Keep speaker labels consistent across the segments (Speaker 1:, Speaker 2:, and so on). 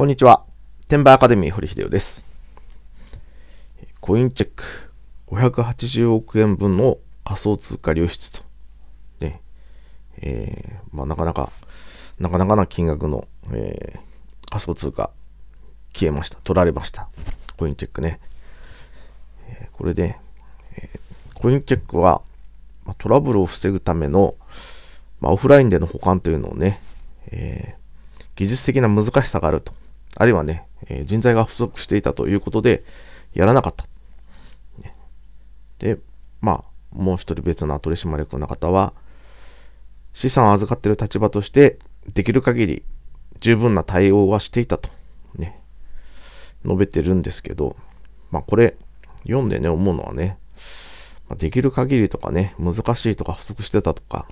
Speaker 1: こんにちは。テンバーアカデミー堀秀夫です。コインチェック580億円分の仮想通貨流出と。ね、えー、まあなかなか、なかなかな金額の、えー、仮想通貨消えました。取られました。コインチェックね。えー、これで、えー、コインチェックは、まトラブルを防ぐための、まあ、オフラインでの保管というのをね、えー、技術的な難しさがあると。あるいはね、え人材が不足していたということで、やらなかった。ね、で、まあ、もう一人別の取締役の方は、資産を預かっている立場として、できる限り十分な対応はしていたと、ね、述べてるんですけど、まあこれ、読んでね、思うのはね、できる限りとかね、難しいとか不足してたとか、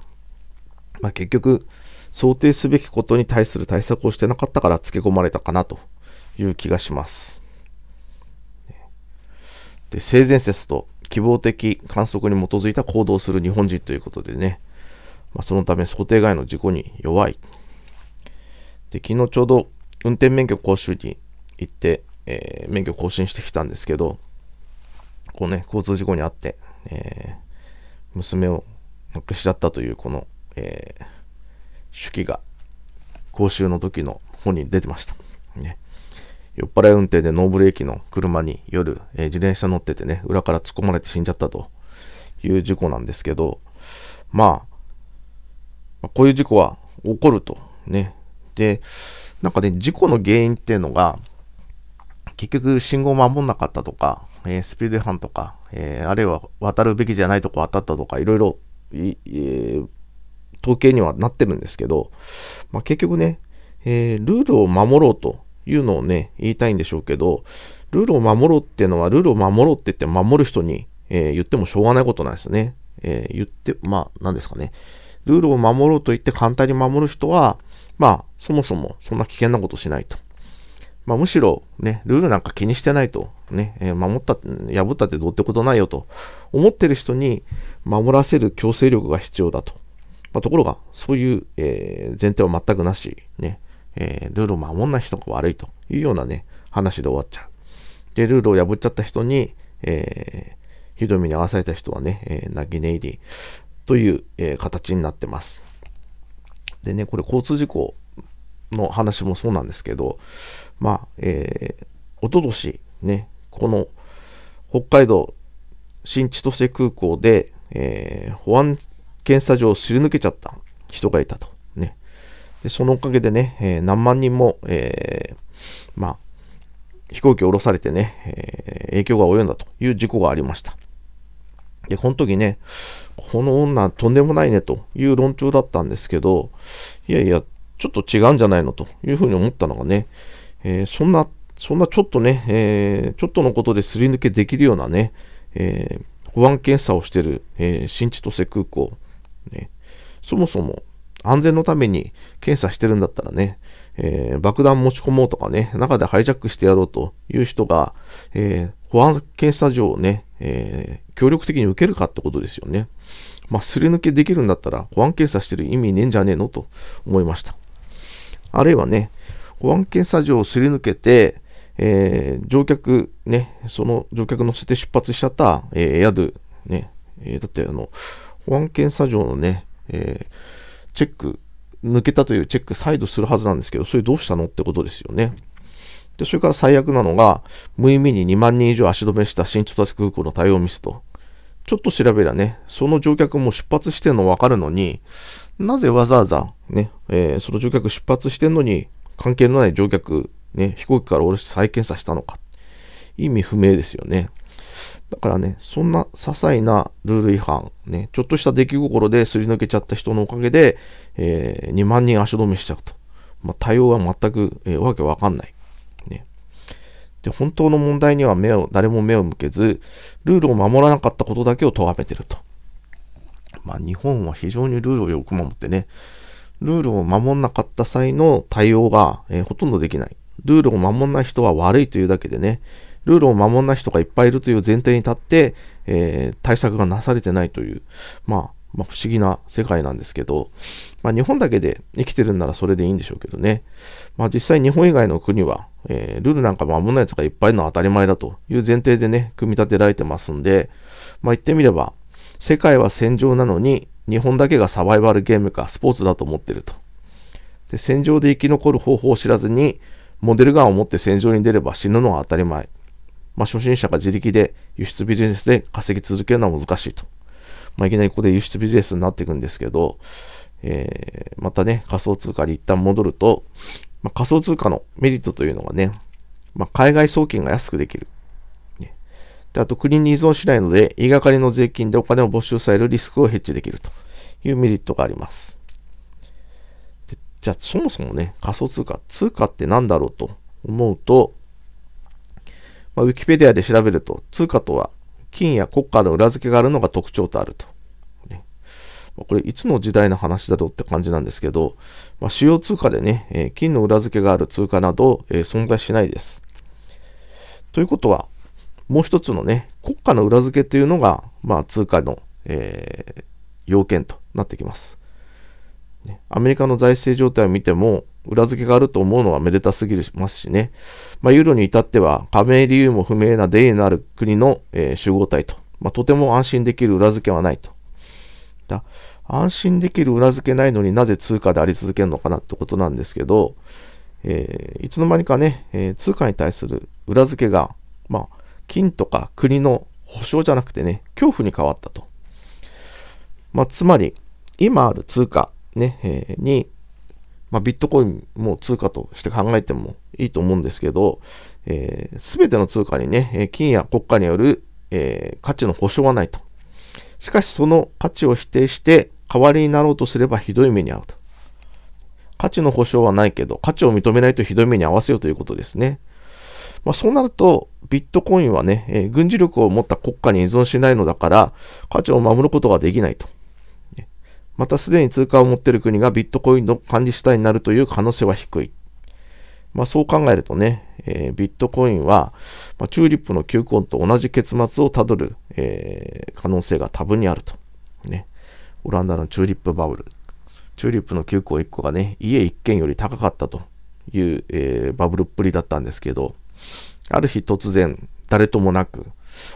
Speaker 1: まあ結局、想定すべきことに対する対策をしてなかったから付け込まれたかなという気がします。で性善説と希望的観測に基づいた行動をする日本人ということでね、まあ、そのため想定外の事故に弱い。で昨日ちょうど運転免許講習に行って、えー、免許更新してきたんですけど、こうね、交通事故に遭って、えー、娘を亡くしちゃったというこの、えーが講習の時の本に出てました。ね、酔っ払い運転でノーブレーキの車に夜、えー、自転車乗っててね、裏から突っ込まれて死んじゃったという事故なんですけど、まあ、こういう事故は起こると。ね。で、なんかね、事故の原因っていうのが、結局信号を守んなかったとか、えー、スピード違反とか、えー、あるいは渡るべきじゃないとこ渡ったとか、いろいろ、えー、統計にはなってるんですけど、まあ、結局ね、えー、ルールを守ろうというのをね、言いたいんでしょうけど、ルールを守ろうっていうのは、ルールを守ろうって言って守る人に、えー、言ってもしょうがないことなんですね。えー、言って、まあ、なんですかね。ルールを守ろうと言って簡単に守る人は、まあ、そもそもそんな危険なことしないと。まあ、むしろ、ね、ルールなんか気にしてないと、ね、えー、守った、破ったってどうってことないよと思ってる人に守らせる強制力が必要だとまあ、ところが、そういう、えー、前提は全くなし、ね、えー、ルールを守んない人が悪いというようなね、話で終わっちゃう。で、ルールを破っちゃった人に、えー、ひどい目に遭わされた人はね、えー、泣き寝入りという、えー、形になってます。でね、これ交通事故の話もそうなんですけど、まあ、えー、おととし、ね、この北海道新千歳空港で、えー、保安検査場をすり抜けちゃった人がいたと。ね。で、そのおかげでね、えー、何万人も、えー、まあ、飛行機を降ろされてね、えー、影響が及んだという事故がありました。で、この時ね、この女とんでもないねという論調だったんですけど、いやいや、ちょっと違うんじゃないのというふうに思ったのがね、えー、そんな、そんなちょっとね、えー、ちょっとのことですり抜けできるようなね、えー、保安検査をしてる、え新千歳空港ね、そもそも安全のために検査してるんだったらね、えー、爆弾持ち込もうとかね、中でハイジャックしてやろうという人が、えー、保安検査場をね、えー、協力的に受けるかってことですよね。まあ、すり抜けできるんだったら、保安検査してる意味ねえんじゃねえのと思いました。あるいはね、保安検査場をすり抜けて、えー、乗客、ね、その乗客乗せて出発しちゃった、えー、宿、ね、えー、だってあの、保安検査場のね、えー、チェック、抜けたというチェック再度するはずなんですけど、それどうしたのってことですよね。で、それから最悪なのが、無意味に2万人以上足止めした新千歳空港の対応ミスと。ちょっと調べりゃね、その乗客も出発してんのわかるのに、なぜわざわざね、えー、その乗客出発してんのに、関係のない乗客、ね、飛行機から降ろして再検査したのか。意味不明ですよね。だからね、そんな些細なルール違反、ね、ちょっとした出来心ですり抜けちゃった人のおかげで、えー、2万人足止めしちゃうと。まあ、対応は全く、えー、わけわかんない。で、本当の問題には目を、誰も目を向けず、ルールを守らなかったことだけを咎めてると。まあ、日本は非常にルールをよく守ってね、ルールを守らなかった際の対応が、えー、ほとんどできない。ルールを守らない人は悪いというだけでね、ルールを守んない人がいっぱいいるという前提に立って、えー、対策がなされてないという、まあ、まあ、不思議な世界なんですけど、まあ、日本だけで生きてるんならそれでいいんでしょうけどね。まあ、実際日本以外の国は、えー、ルールなんか守らないやつがいっぱいのは当たり前だという前提でね、組み立てられてますんで、まあ、言ってみれば、世界は戦場なのに、日本だけがサバイバルゲームかスポーツだと思ってると。で、戦場で生き残る方法を知らずに、モデルガンを持って戦場に出れば死ぬのは当たり前。まあ、初心者が自力で輸出ビジネスで稼ぎ続けるのは難しいと。まあ、いきなりここで輸出ビジネスになっていくんですけど、えー、またね、仮想通貨に一旦戻ると、まあ、仮想通貨のメリットというのがね、まあ、海外送金が安くできる。ね、であと、国に依存しないので、言いがかりの税金でお金を没収されるリスクをヘッジできるというメリットがあります。じゃあ、そもそもね、仮想通貨、通貨って何だろうと思うと、まあ、ウィキペディアで調べると、通貨とは金や国家の裏付けがあるのが特徴とあると。ね、これ、いつの時代の話だろうって感じなんですけど、まあ、主要通貨でね、えー、金の裏付けがある通貨など、えー、存在しないです。ということは、もう一つのね、国家の裏付けというのが、まあ、通貨の、えー、要件となってきます。アメリカの財政状態を見ても、裏付けがあると思うのはめでたすぎますしね。まあ、ユーロに至っては、加盟理由も不明なデイのある国の、えー、集合体と、まあ、とても安心できる裏付けはないと。だ安心できる裏付けないのになぜ通貨であり続けるのかなってことなんですけど、えー、いつの間にかね、えー、通貨に対する裏付けが、まあ、金とか国の保証じゃなくてね、恐怖に変わったと。まあ、つまり、今ある通貨ね、えー、に、まあ、ビットコインも通貨として考えてもいいと思うんですけど、す、えー、べ、ての通貨にね、金や国家による、えー、価値の保証はないと。しかしその価値を否定して代わりになろうとすればひどい目に遭うと。価値の保証はないけど、価値を認めないとひどい目に遭わせようということですね。まあ、そうなると、ビットコインはね、えー、軍事力を持った国家に依存しないのだから、価値を守ることができないと。またすでに通貨を持っている国がビットコインの管理主体になるという可能性は低い。まあ、そう考えるとね、えー、ビットコインは、まあ、チューリップの球根と同じ結末をたどる、えー、可能性が多分にあると。ね。オランダのチューリップバブル。チューリップの9個1個がね、家1軒より高かったという、えー、バブルっぷりだったんですけど、ある日突然、誰ともなく、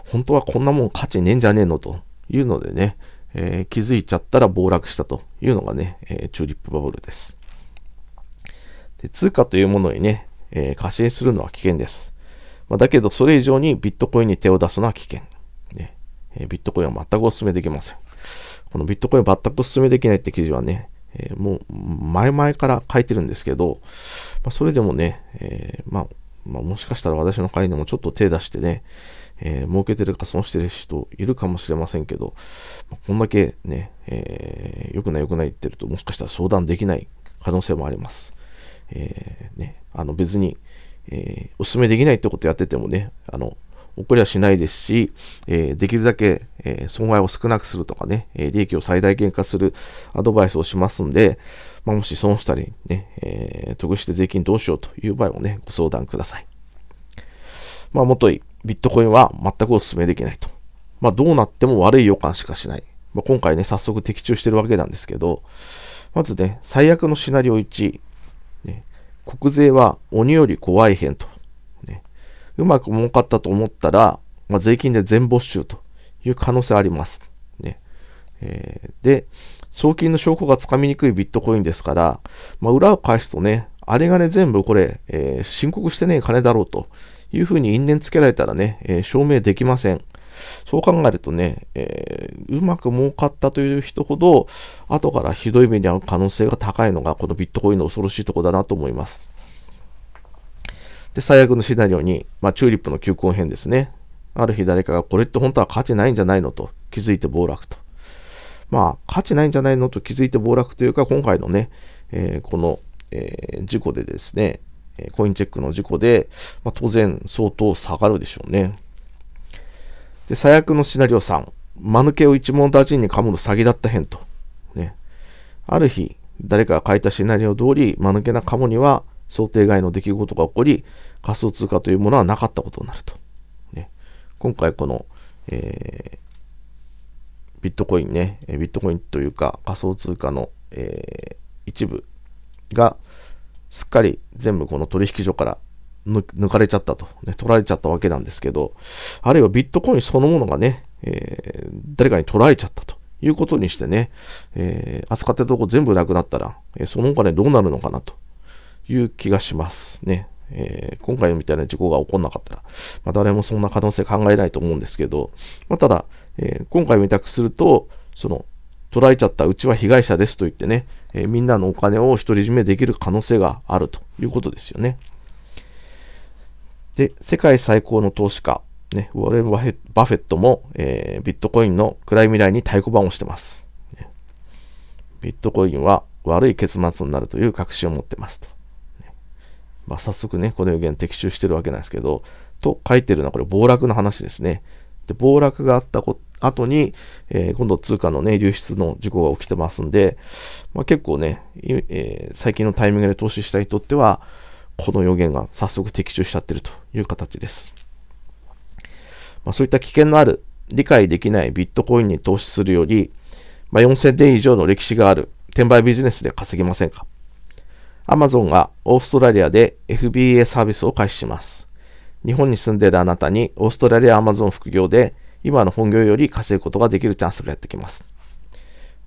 Speaker 1: 本当はこんなもん価値ねえんじゃねえのというのでね、えー、気づいちゃったら暴落したというのがね、えー、チューリップバブルです。で通貨というものにね、えー、過信するのは危険です。まあ、だけど、それ以上にビットコインに手を出すのは危険。ねえー、ビットコインは全くお勧めできません。このビットコインは全くお勧めできないって記事はね、えー、もう前々から書いてるんですけど、まあ、それでもね、えー、まあ、まあ、もしかしたら私の会でもちょっと手出してね、えー、儲けてるか損してる人いるかもしれませんけど、まあ、こんだけね、えー、良くない良くない言ってると、もしかしたら相談できない可能性もあります。えー、ね、あの別に、えー、お勧めできないってことやっててもね、あの、起こりはしないですし、えできるだけ、え損害を少なくするとかね、え利益を最大限化するアドバイスをしますんで、まあ、もし損したりね、え得して税金どうしようという場合もね、ご相談ください。まあ、もとい、ビットコインは全くお勧めできないと。まあ、どうなっても悪い予感しかしない。まあ、今回ね、早速的中してるわけなんですけど、まずね、最悪のシナリオ1、ね、国税は鬼より怖い編とうまく儲かったと思ったら、まあ、税金で全没収という可能性あります。ねえー、で、送金の証拠がつかみにくいビットコインですから、まあ、裏を返すとね、あれがね、全部これ、えー、申告してねえ金だろうというふうに因縁つけられたらね、えー、証明できません。そう考えるとね、えー、うまく儲かったという人ほど、後からひどい目に遭う可能性が高いのが、このビットコインの恐ろしいところだなと思います。で、最悪のシナリオに、まあ、チューリップの球根編ですね。ある日誰かが、これって本当は価値ないんじゃないのと気づいて暴落と。まあ、価値ないんじゃないのと気づいて暴落というか、今回のね、えー、この、えー、事故でですね、コインチェックの事故で、まあ、当然相当下がるでしょうね。で、最悪のシナリオ3。間抜けを一問大尽に噛むの詐欺だった編と。ね。ある日、誰かが書いたシナリオ通り、間抜けなカモには、想定外の出来事が起こり、仮想通貨というものはなかったことになると。ね、今回この、えー、ビットコインね、ビットコインというか仮想通貨の、えー、一部がすっかり全部この取引所から抜かれちゃったと、ね、取られちゃったわけなんですけど、あるいはビットコインそのものがね、えー、誰かに取られちゃったということにしてね、えー、扱ってるとこ全部なくなったら、えー、そのお金どうなるのかなという気がしますね。えー、今回みたいな事故が起こらなかったら、まあ、誰もそんな可能性考えないと思うんですけど、まあ、ただ、えー、今回みたくすると、その、捉えちゃったうちは被害者ですと言ってね、えー、みんなのお金を独り占めできる可能性があるということですよね。で、世界最高の投資家、ね、ウォレン・バフェットも、えビットコインの暗い未来に太鼓判をしてます。ビットコインは悪い結末になるという確信を持ってますと。まあ、早速ね、この予言的中してるわけなんですけど、と書いてるのはこれ暴落の話ですね。で暴落があったこ後に、えー、今度通貨のね、流出の事故が起きてますんで、まあ、結構ね、えー、最近のタイミングで投資した人っては、この予言が早速的中しちゃってるという形です。まあ、そういった危険のある、理解できないビットコインに投資するより、まあ、4000点以上の歴史がある転売ビジネスで稼ぎませんかアマゾンがオーストラリアで FBA サービスを開始します。日本に住んでいるあなたにオーストラリアアマゾン副業で今の本業より稼ぐことができるチャンスがやってきます。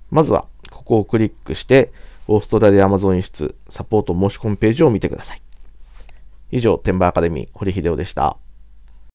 Speaker 1: まずは、ここをクリックして、オーストラリアアマゾン輸出サポート申し込みページを見てください。以上、天馬アカデミー、堀秀夫でした。